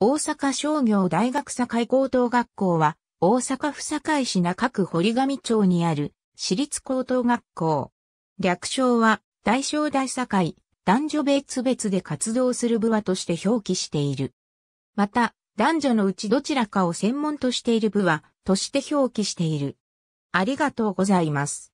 大阪商業大学堺高等学校は、大阪府堺市中区堀上町にある、私立高等学校。略称は、大正大堺、男女別々で活動する部はとして表記している。また、男女のうちどちらかを専門としている部は、として表記している。ありがとうございます。